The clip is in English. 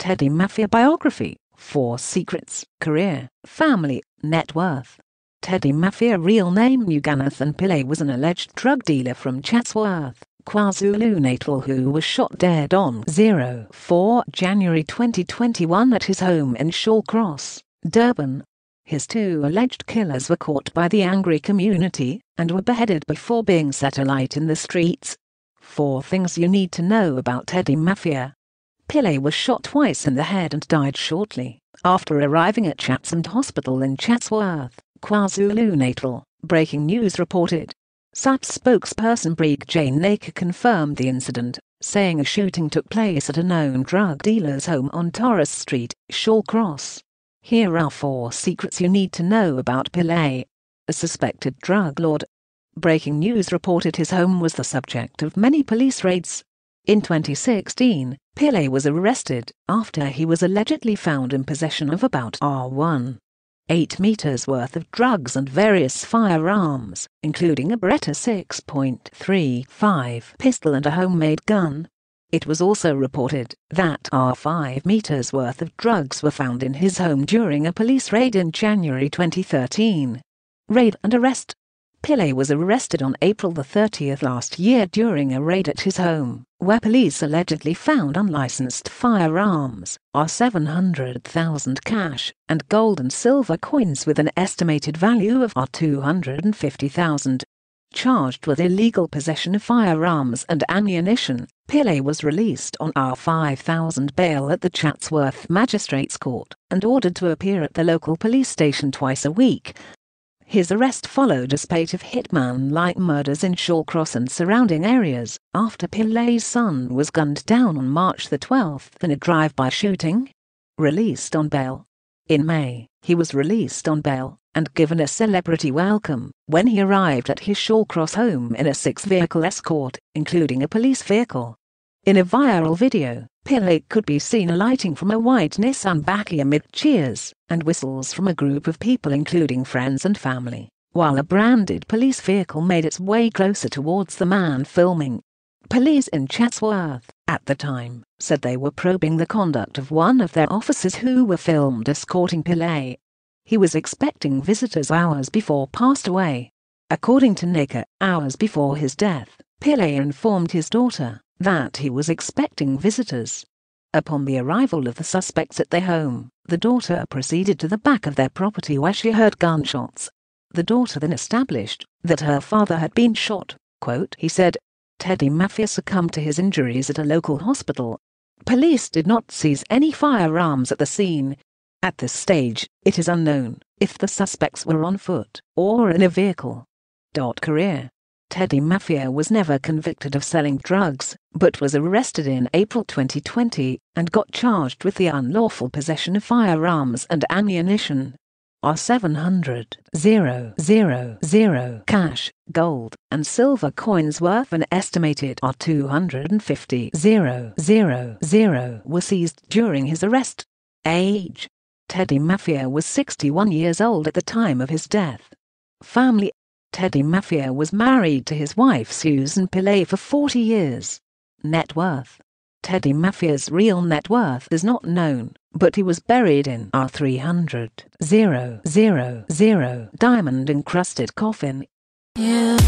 Teddy Mafia Biography Four Secrets Career, Family, Net Worth Teddy Mafia real name Nuganathan Pillay was an alleged drug dealer from Chatsworth, KwaZulu-Natal who was shot dead on 04 January 2021 at his home in Shawcross, Durban. His two alleged killers were caught by the angry community and were beheaded before being set alight in the streets. Four things you need to know about Teddy Mafia Pillay was shot twice in the head and died shortly after arriving at Chatsand Hospital in Chatsworth, KwaZulu-Natal, breaking news reported. SAP spokesperson Brig Jane Naker confirmed the incident, saying a shooting took place at a known drug dealer's home on Torres Street, Shawcross. Here are four secrets you need to know about Pillay. A suspected drug lord. Breaking news reported his home was the subject of many police raids in 2016, Pillay was arrested after he was allegedly found in possession of about R1. 8 meters worth of drugs and various firearms, including a Beretta 6.35 pistol and a homemade gun. It was also reported that R5 meters worth of drugs were found in his home during a police raid in January 2013. Raid and arrest. Pillay was arrested on April 30 last year during a raid at his home where police allegedly found unlicensed firearms, are 700,000 cash and gold and silver coins with an estimated value of R250,000. Charged with illegal possession of firearms and ammunition, Pillay was released on R5000 bail at the Chatsworth Magistrates Court and ordered to appear at the local police station twice a week his arrest followed a spate of hitman-like murders in Shawcross and surrounding areas, after Pillay's son was gunned down on March 12 in a drive-by shooting. Released on bail. In May, he was released on bail and given a celebrity welcome when he arrived at his Shawcross home in a six-vehicle escort, including a police vehicle. In a viral video, Pillay could be seen alighting from a white Nissan Bacchia amid cheers and whistles from a group of people including friends and family, while a branded police vehicle made its way closer towards the man filming. Police in Chatsworth, at the time, said they were probing the conduct of one of their officers who were filmed escorting Pillay. He was expecting visitors hours before passed away. According to Nicker, hours before his death, Pillay informed his daughter, that he was expecting visitors. Upon the arrival of the suspects at their home, the daughter proceeded to the back of their property where she heard gunshots. The daughter then established that her father had been shot. Quote, he said, Teddy Mafia succumbed to his injuries at a local hospital. Police did not seize any firearms at the scene. At this stage, it is unknown if the suspects were on foot or in a vehicle. Dot career Teddy Mafia was never convicted of selling drugs, but was arrested in April 2020 and got charged with the unlawful possession of firearms and ammunition. Our 700 000 cash, gold, and silver coins worth an estimated R 250 000 were seized during his arrest. Age Teddy Mafia was 61 years old at the time of his death. Family Teddy Mafia was married to his wife Susan Pillay for 40 years. Net worth Teddy Mafia's real net worth is not known, but he was buried in R 300 diamond encrusted coffin. Yeah.